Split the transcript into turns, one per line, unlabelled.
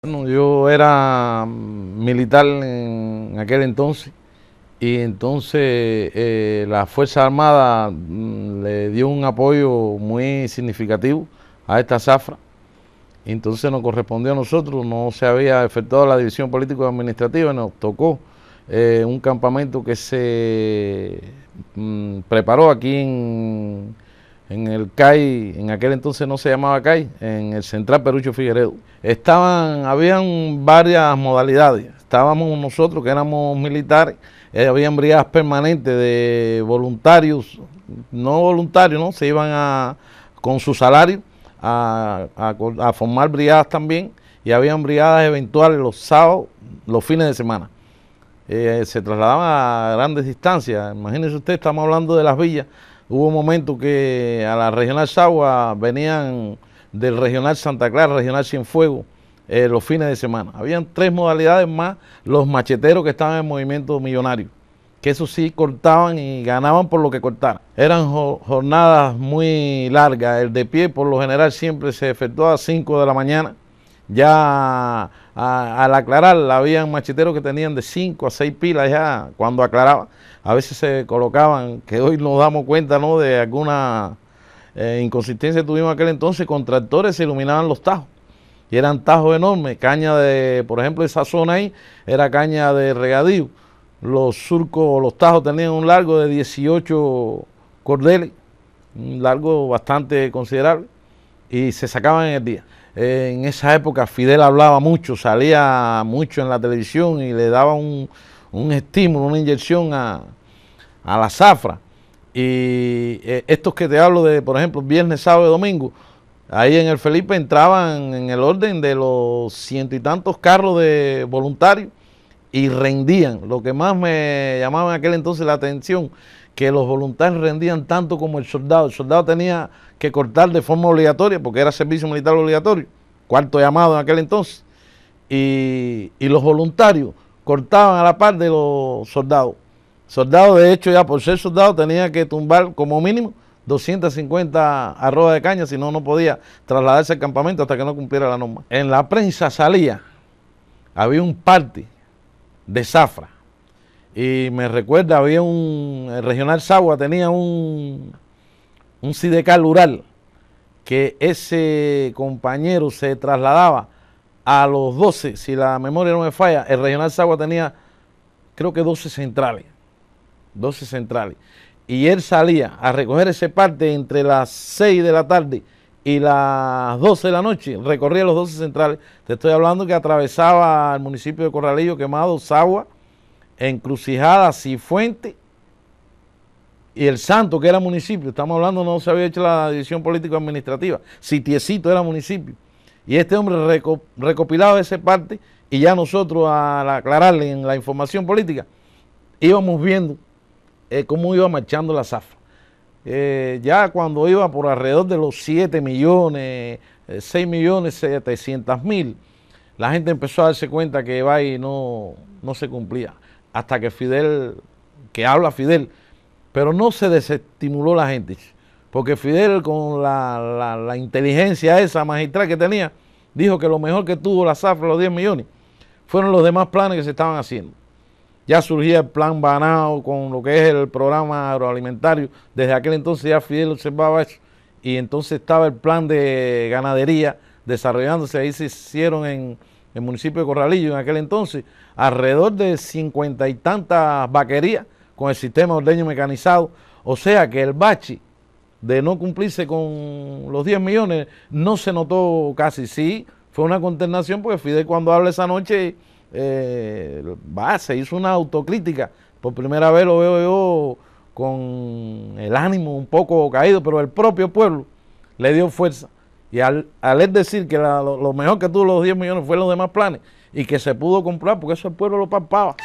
Bueno, yo era mm, militar en aquel entonces y entonces eh, la Fuerza Armada mm, le dio un apoyo muy significativo a esta zafra. Entonces nos correspondió a nosotros, no se había efectuado la división político-administrativa, nos tocó eh, un campamento que se mm, preparó aquí en en el CAI, en aquel entonces no se llamaba CAI, en el Central Perucho Figueredo. Estaban, habían varias modalidades. Estábamos nosotros que éramos militares, había eh, habían brigadas permanentes de voluntarios, no voluntarios, ¿no? Se iban a, con su salario a, formar brigadas también y habían brigadas eventuales los sábados, los fines de semana. Eh, se trasladaban a grandes distancias. Imagínense usted, estamos hablando de las villas Hubo momentos que a la regional Sagua venían del regional Santa Clara, regional Cienfuegos, eh, los fines de semana. Habían tres modalidades más los macheteros que estaban en movimiento millonario, que eso sí cortaban y ganaban por lo que cortaran. Eran jornadas muy largas, el de pie por lo general siempre se efectuaba a 5 de la mañana ya al aclarar, habían macheteros que tenían de 5 a 6 pilas ya cuando aclaraba a veces se colocaban, que hoy nos damos cuenta ¿no? de alguna eh, inconsistencia que tuvimos aquel entonces, con tractores se iluminaban los tajos. Y eran tajos enormes, caña de, por ejemplo, esa zona ahí era caña de regadío. Los surcos, los tajos tenían un largo de 18 cordeles, un largo bastante considerable y se sacaban en el día. en esa época Fidel hablaba mucho, salía mucho en la televisión y le daba un, estímulo, una inyección a, la zafra. Y eh, estos que te hablo de, por ejemplo, viernes, sábado y domingo, ahí en el Felipe entraban en el orden de los ciento y tantos carros de voluntarios y rendían. Lo que más me llamaba en aquel entonces la atención que los voluntarios rendían tanto como el soldado. El soldado tenía que cortar de forma obligatoria porque era servicio militar obligatorio, cuarto llamado en aquel entonces. Y, los voluntarios cortaban a la par de los soldados. Soldado, de hecho, ya por ser soldado tenía que tumbar como mínimo 250 arrobas de caña, si no, no podía trasladarse al campamento hasta que no cumpliera la norma. En la prensa salía, había un party de zafra y me recuerda, había un. El Regional Sagua tenía un. Un sidecal rural. Que ese compañero se trasladaba a los 12, si la memoria no me falla. El Regional Sagua tenía, creo que 12 centrales. 12 centrales. Y él salía a recoger ese parte entre las 6 de la tarde y las 12 de la noche, recorría los 12 centrales. Te estoy hablando que atravesaba el municipio de Corralillo, Quemado, Sagua, Encrucijada, Cifuente y el Santo, que era municipio. Estamos hablando, no se había hecho la división político-administrativa. Sitiecito era municipio. Y este hombre recopilaba esa parte y ya nosotros al aclararle en la información política íbamos viendo eh, cómo iba marchando la zafra. Eh, ya cuando iba por alrededor de los 7 millones, 6 eh, millones 700 mil, la gente empezó a darse cuenta que va y no, no se cumplía hasta que Fidel, que habla Fidel, pero no se desestimuló la gente, porque Fidel con la, la, inteligencia esa magistral que tenía, dijo que lo mejor que tuvo la zafra, los 10 millones, fueron los demás planes que se estaban haciendo. Ya surgía el plan Banao con lo que es el programa agroalimentario. Desde aquel entonces ya Fidel observaba eso. Y entonces estaba el plan de ganadería desarrollándose. Ahí se hicieron en, el municipio de Corralillo en aquel entonces, alrededor de cincuenta y tantas vaquerías con el sistema ordeño mecanizado. O sea que el bachi de no cumplirse con los 10 millones no se notó casi. Sí, fue una consternación porque Fidel cuando habla esa noche eh, se hizo una autocrítica. Por primera vez lo veo yo con el ánimo un poco caído, pero el propio pueblo le dio fuerza y al, al decir que lo, mejor que tuvo los 10 millones fue los demás planes y que se pudo comprar porque eso el pueblo lo palpaba.